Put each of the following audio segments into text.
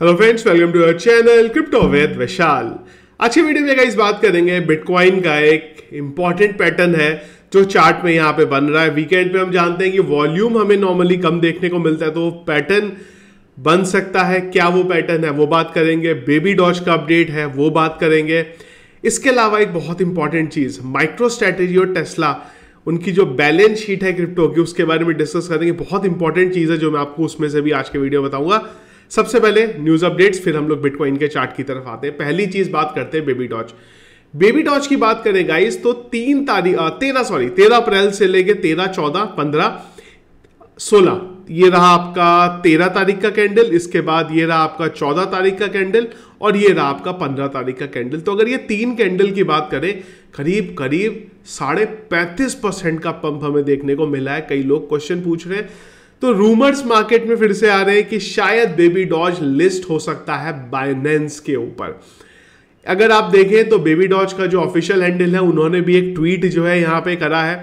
hello friends welcome to your channel crypto with Vishal आज के video में गाइस बात करेंगे बिटकॉइन का एक इम्पॉर्टेंट पैटर्न है जो चार्ट में यहाँ पे बन रहा है वीकेंड पे हम जानते हैं कि वॉल्यूम हमें नॉर्मली कम देखने को मिलता है तो पैटर्न बन सकता है क्या वो पैटर्न है वो बात करेंगे बेबी डॉज का अपडेट है वो बात करेंगे इसके अलावा एक बहुत इंपॉर्टेंट चीज़ माइक्रो स्ट्रेटेजी और टेस्ला उनकी जो बैलेंस शीट है क्रिप्टो की उसके बारे में डिस्कस करेंगे बहुत इंपॉर्टेंट चीज़ है जो मैं आपको उसमें से भी आज के वीडियो बताऊंगा सबसे पहले न्यूज़ अपडेट्स फिर हम लोग बिटकॉइन के चार्ट की तरफ आते हैं पहली चीज़ बात करते हैं बेबी डॉच बेबी डॉच की बात करें गाइस तो तीन तारीख तेरह सॉरी तेरह अप्रैल से लेके तेरह चौदह पंद्रह सोलह ये रहा आपका तेरह तारीख का कैंडल इसके बाद ये रहा आपका चौदह तारीख का कैंडल और ये रहा आपका पंद्रह तारीख का कैंडल तो अगर ये तीन कैंडल की बात करें करीब करीब साढ़े पैंतीस परसेंट का पंप हमें देखने को मिला है कई लोग क्वेश्चन पूछ रहे हैं तो रूमर्स मार्केट में फिर से आ रहे हैं कि शायद बेबी डॉज लिस्ट हो सकता है बाइनेंस के ऊपर अगर आप देखें तो बेबी डॉज का जो ऑफिशियल हैंडल है उन्होंने भी एक ट्वीट जो है यहाँ पे करा है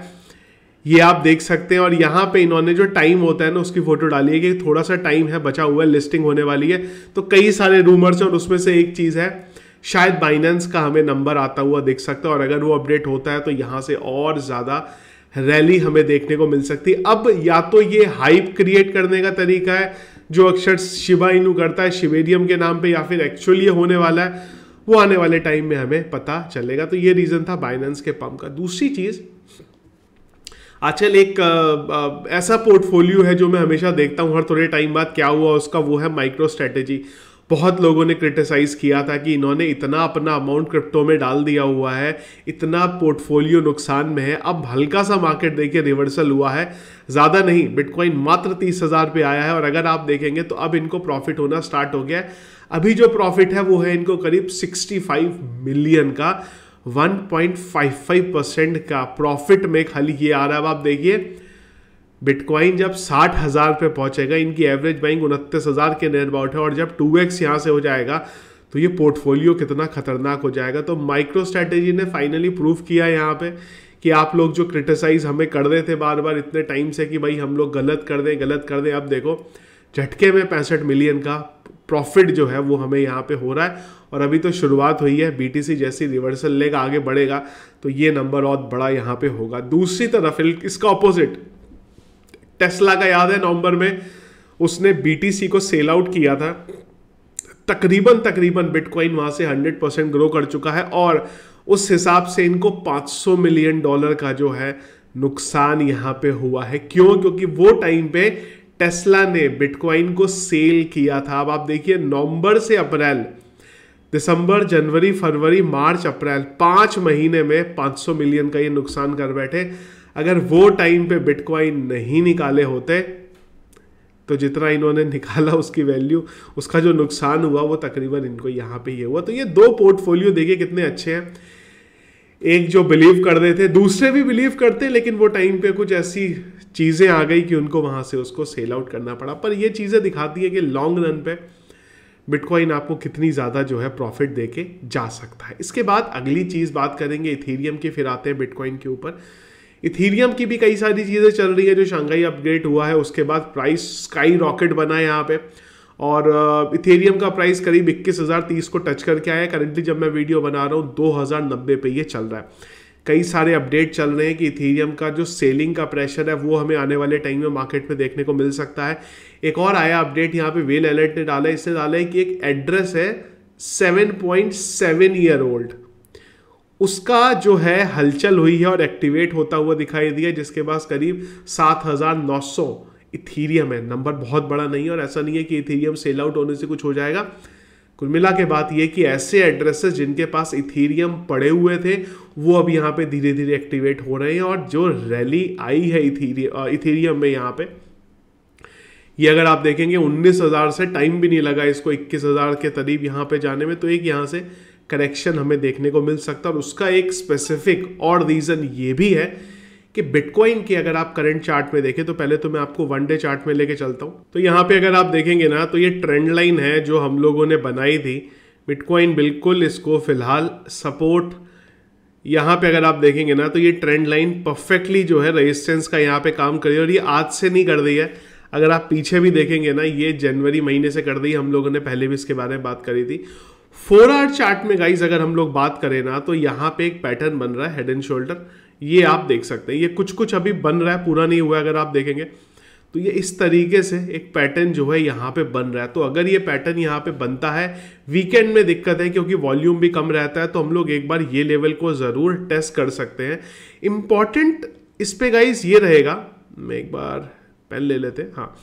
ये आप देख सकते हैं और यहाँ पे इन्होंने जो टाइम होता है ना उसकी फोटो डाली है कि थोड़ा सा टाइम है बचा हुआ है लिस्टिंग होने वाली है तो कई सारे रूमर्स हैं और उसमें से एक चीज़ है शायद बाइनेंस का हमें नंबर आता हुआ देख सकते हैं और अगर वो अपडेट होता है तो यहाँ से और ज़्यादा रैली हमें देखने को मिल सकती है अब या तो ये हाइप क्रिएट करने का तरीका है जो अक्षर शिवा इनू करता है शिवेरियम के नाम पे या फिर एक्चुअली ये होने वाला है वो आने वाले टाइम में हमें पता चलेगा तो ये रीज़न था बाइनेंस के पंप का दूसरी चीज़ आजकल एक आ, आ, ऐसा पोर्टफोलियो है जो मैं हमेशा देखता हूँ हर थोड़े टाइम बाद क्या हुआ उसका वो है माइक्रो स्ट्रेटेजी बहुत लोगों ने क्रिटिसाइज़ किया था कि इन्होंने इतना अपना अमाउंट क्रिप्टो में डाल दिया हुआ है इतना पोर्टफोलियो नुकसान में है अब हल्का सा मार्केट देखिए रिवर्सल हुआ है ज़्यादा नहीं बिटकॉइन मात्र तीस हज़ार पे आया है और अगर आप देखेंगे तो अब इनको प्रॉफिट होना स्टार्ट हो गया है अभी जो प्रॉफिट है वो है इनको करीब फाइव मिलियन का फाइव परसेंट का प्रॉफिट में खाली ये आ रहा है अब आप देखिए बिटकॉइन जब साठ हज़ार पे पहुंचेगा इनकी एवरेज बाइंग उनतीस हज़ार के नियर अबाउट है और जब टू एक्स यहाँ से हो जाएगा तो ये पोर्टफोलियो कितना खतरनाक हो जाएगा तो माइक्रो स्ट्रैटेजी ने फाइनली प्रूव किया यहाँ पे कि आप लोग जो क्रिटिसाइज़ हमें कर रहे थे बार बार इतने टाइम से कि भाई हम लोग गलत कर दें गलत कर दें अब देखो झटके में पैंसठ मिलियन का प्रॉफिट जो है वो हमें यहाँ पे हो रहा है और अभी तो शुरुआत हुई है बीटीसी जैसी रिवर्सल लेगा आगे बढ़ेगा तो ये नंबर और बड़ा यहाँ पे होगा दूसरी तरफ इसका ऑपोजिट टेस्ला का याद है नवंबर में उसने बीटीसी को सेल आउट किया था तकरीबन तकरीबन बिटकॉइन वहां से 100 परसेंट ग्रो कर चुका है और उस हिसाब से इनको 500 मिलियन डॉलर का जो है नुकसान यहां पे हुआ है क्यों क्योंकि वो टाइम पे टेस्ला ने बिटकॉइन को सेल किया था अब आप देखिए नवंबर से अप्रैल दिसंबर जनवरी फरवरी मार्च अप्रैल पांच महीने में 500 मिलियन का ये नुकसान कर बैठे अगर वो टाइम पे बिटकॉइन नहीं निकाले होते तो जितना इन्होंने निकाला उसकी वैल्यू उसका जो नुकसान हुआ वो तकरीबन इनको यहाँ पे ही हुआ तो ये दो पोर्टफोलियो देखिए कितने अच्छे हैं एक जो बिलीव कर रहे थे दूसरे भी बिलीव करते लेकिन वो टाइम पे कुछ ऐसी चीज़ें आ गई कि उनको वहाँ से उसको सेल आउट करना पड़ा पर ये चीज़ें दिखाती है कि लॉन्ग रन पे बिटकॉइन आपको कितनी ज़्यादा जो है प्रॉफिट दे जा सकता है इसके बाद अगली चीज़ बात करेंगे इथीरियम के फिर आते हैं बिटकॉइन के ऊपर इथीरियम की भी कई सारी चीज़ें चल रही है जो शंघाई अपग्रेड हुआ है उसके बाद प्राइस स्काई रॉकेट बना है यहाँ पे और इथेरियम का प्राइस करीब इक्कीस हज़ार तीस को टच करके आया है करेंटली जब मैं वीडियो बना रहा हूँ दो हज़ार नब्बे पे ये चल रहा है कई सारे अपडेट चल रहे हैं कि इथेरियम का जो सेलिंग का प्रेशर है वो हमें आने वाले टाइम में मार्केट में देखने को मिल सकता है एक और आया अपडेट यहाँ पे वेल अलर्ट ने डाला है इसने डाला है कि एक एड्रेस है seven point seven year old उसका जो है हलचल हुई है और एक्टिवेट होता हुआ दिखाई दिया जिसके पास करीब सात हजार नौ सौ इथीरियम है नंबर बहुत बड़ा नहीं है और ऐसा नहीं है कि इथीरियम सेल आउट होने से कुछ हो जाएगा कुल मिला के बात यह कि ऐसे एड्रेसेस जिनके पास इथीरियम पड़े हुए थे वो अब यहाँ पे धीरे धीरे एक्टिवेट हो रहे हैं और जो रैली आई है इथीरियम इथीरियम में यहाँ पे ये अगर आप देखेंगे 19,000 से टाइम भी नहीं लगा इसको 21,000 के करीब यहाँ पे जाने में तो एक यहाँ से करेक्शन हमें देखने को मिल सकता है और उसका एक स्पेसिफिक और रीज़न ये भी है कि बिटकॉइन की अगर आप करंट चार्ट में देखें तो पहले तो मैं आपको वन डे चार्ट में लेके चलता हूँ तो यहाँ पे अगर आप देखेंगे ना तो ये ट्रेंड लाइन है जो हम लोगों ने बनाई थी बिटकॉइन बिल्कुल इसको फिलहाल सपोर्ट यहाँ पे अगर आप देखेंगे ना तो ये ट्रेंड लाइन परफेक्टली जो है रेजिस्टेंस का यहाँ पे काम करी और ये आज से नहीं कर रही है अगर आप पीछे भी देखेंगे ना ये जनवरी महीने से कर रही हम लोगों ने पहले भी इसके बारे में बात करी थी फोर आर चार्ट में गाइज अगर हम लोग बात करें ना तो यहाँ पे एक पैटर्न बन रहा है हेड एंड शोल्डर ये आप देख सकते हैं ये कुछ कुछ अभी बन रहा है पूरा नहीं हुआ अगर आप देखेंगे तो ये इस तरीके से एक पैटर्न जो है यहाँ पे बन रहा है तो अगर ये पैटर्न यहाँ पे बनता है वीकेंड में दिक्कत है क्योंकि वॉल्यूम भी कम रहता है तो हम लोग एक बार ये लेवल को ज़रूर टेस्ट कर सकते हैं इम्पॉर्टेंट इस पर गाइज ये रहेगा मैं एक बार पेन ले लेते हैं हाँ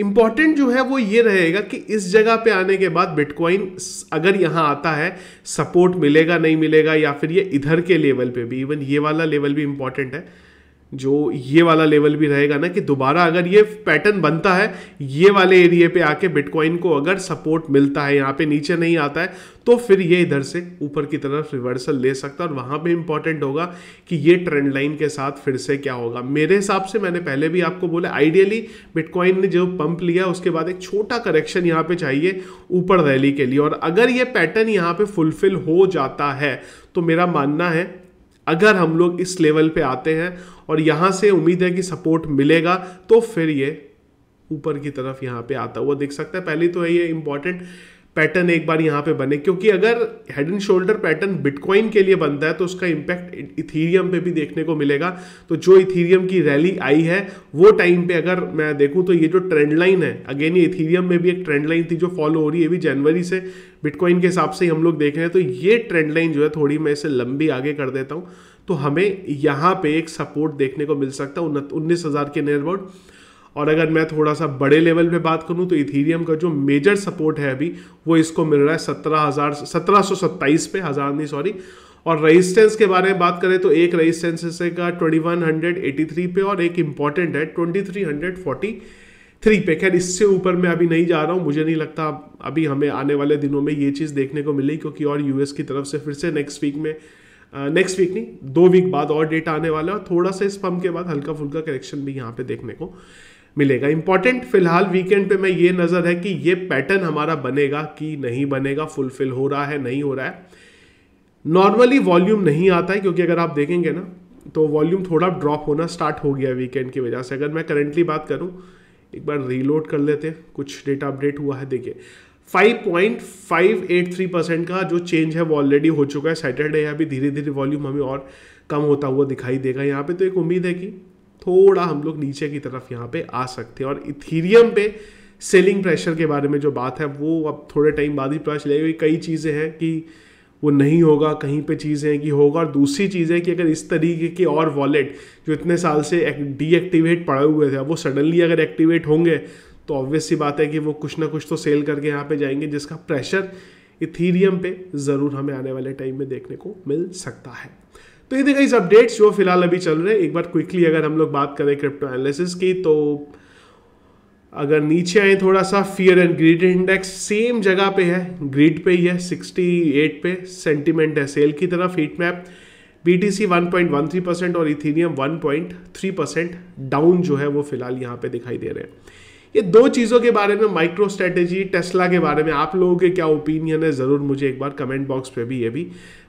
इंपॉर्टेंट जो है वो ये रहेगा कि इस जगह पे आने के बाद बिटकॉइन अगर यहाँ आता है सपोर्ट मिलेगा नहीं मिलेगा या फिर ये इधर के लेवल पे भी इवन ये वाला लेवल भी इंपॉर्टेंट है जो ये वाला लेवल भी रहेगा ना कि दोबारा अगर ये पैटर्न बनता है ये वाले एरिया पे आके बिटकॉइन को अगर सपोर्ट मिलता है यहाँ पे नीचे नहीं आता है तो फिर ये इधर से ऊपर की तरफ रिवर्सल ले सकता है और वहाँ पे इंपॉर्टेंट होगा कि ये ट्रेंड लाइन के साथ फिर से क्या होगा मेरे हिसाब से मैंने पहले भी आपको बोला आइडियली बिटकॉइन ने जो पंप लिया उसके बाद एक छोटा करेक्शन यहाँ पर चाहिए ऊपर रैली के लिए और अगर ये पैटर्न यहाँ पर फुलफिल हो जाता है तो मेरा मानना है अगर हम लोग इस लेवल पे आते हैं और यहाँ से उम्मीद है कि सपोर्ट मिलेगा तो फिर ये ऊपर की तरफ यहाँ पे आता हुआ देख सकता है पहली तो है ये इम्पॉर्टेंट पैटर्न एक बार यहाँ पे बने क्योंकि अगर head and shoulder pattern bitcoin के लिए बनता है तो उसका इम्पैक्ट इथीरियम पे भी देखने को मिलेगा तो जो इथीरियम की रैली आई है वो टाइम पे अगर मैं देखूँ तो ये जो ट्रेंड लाइन है अगेन ये इथीरियम में भी एक ट्रेंड लाइन थी जो फॉलो हो रही है भी जनवरी से बिटकॉइन के हिसाब से हम लोग देख रहे हैं तो ये ट्रेंड लाइन जो है थोड़ी मैं इसे लंबी आगे कर देता हूँ तो हमें यहाँ पे एक सपोर्ट देखने को मिल सकता है उन्नीस हज़ार के नियर अबाउट और अगर मैं थोड़ा सा बड़े लेवल पे बात करूँ तो इथीरियम का जो मेजर सपोर्ट है अभी वो इसको मिल रहा है सत्रह हज़ार सत्रह सौ सत्ताईस पे हज़ार नहीं सॉरी और रजिस्टेंस के बारे में बात करें तो एक रजिस्टेंस का twenty one hundred eighty three पे और एक इम्पॉर्टेंट है twenty three hundred forty three पे खैर इससे ऊपर मैं अभी नहीं जा रहा हूँ मुझे नहीं लगता अभी हमें आने वाले दिनों में ये चीज़ देखने को मिली क्योंकि और यूएस की तरफ से फिर से नेक्स्ट वीक में नेक्स्ट वीक नहीं दो वीक बाद और डेटा आने वाला है और थोड़ा सा इस पम्प के बाद हल्का फुल्का करेक्शन भी यहाँ पे देखने को मिलेगा इंपॉर्टेंट फिलहाल वीकेंड पे मैं ये नज़र है कि ये पैटर्न हमारा बनेगा कि नहीं बनेगा फुलफिल हो रहा है नहीं हो रहा है नॉर्मली वॉल्यूम नहीं आता है क्योंकि अगर आप देखेंगे ना तो वॉल्यूम थोड़ा ड्रॉप होना स्टार्ट हो गया वीकेंड की वजह से अगर मैं करेंटली बात करूँ एक बार रीलोड कर लेते हैं कुछ डेटा अपडेट हुआ है देखिए 5.583 परसेंट का जो चेंज है वो ऑलरेडी हो चुका है सैटरडे अभी धीरे धीरे वॉल्यूम हमें और कम होता हुआ दिखाई देगा यहाँ पे तो एक उम्मीद है कि थोड़ा हम लोग नीचे की तरफ यहाँ पे आ सकते हैं और इथीरियम पे सेलिंग प्रेशर के बारे में जो बात है वो अब थोड़े टाइम बाद ही पता चलेगी कई चीज़ें हैं कि वो नहीं होगा कहीं पे चीज़ें हैं कि होगा और दूसरी चीज़ है कि अगर इस तरीके के और वॉलेट जो इतने साल से डीएक्टिवेट पड़े हुए थे वो सडनली अगर एक्टिवेट होंगे तो ऑब्वियस सी बात है कि वो कुछ ना कुछ तो सेल करके यहाँ पे जाएंगे जिसका प्रेशर इथीरियम पे ज़रूर हमें आने वाले टाइम में देखने को मिल सकता है तो ये देखा इस अपडेट्स जो फिलहाल अभी चल रहे हैं एक बार क्विकली अगर हम लोग बात करें क्रिप्टो एनालिसिस की तो अगर नीचे आए थोड़ा सा fear and greed index same जगह पे है ग्रीड पे ही है 68 पे सेंटीमेंट है सेल की तरफ heat map B T C percent और इथीनियम 1.3 परसेंट डाउन जो है वो फिलहाल यहाँ पे दिखाई दे रहे हैं ये दो चीज़ों के बारे में माइक्रो स्ट्रेटेजी टेस्ला के बारे में आप लोगों के क्या ओपिनियन है ज़रूर मुझे एक बार कमेंट बॉक्स पे भी ये भी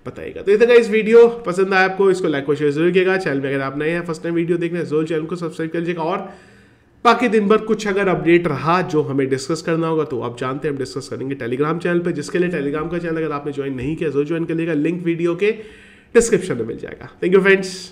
बताएगा तो इतना इस वीडियो पसंद आया आपको इसको लाइक और शेयर जरूर किएगा चैनल में अगर आप नए हैं फर्स्ट टाइम वीडियो देख रहे हैं जरूर चैनल को सब्सक्राइब कर लीजिएगा और बाकी दिन भर कुछ अगर अपडेट रहा जो हमें डिस्कस करना होगा तो आप जानते हैं हम डिस्कस करेंगे टेलीग्राम चैनल पर जिसके लिए टेलीग्राम का चैनल अगर आपने ज्वाइन नहीं किया जरूर ज्वाइन कर लीजिएगा लिंक वीडियो के डिस्क्रिप्शन में मिल जाएगा थैंक यू फ्रेंड्स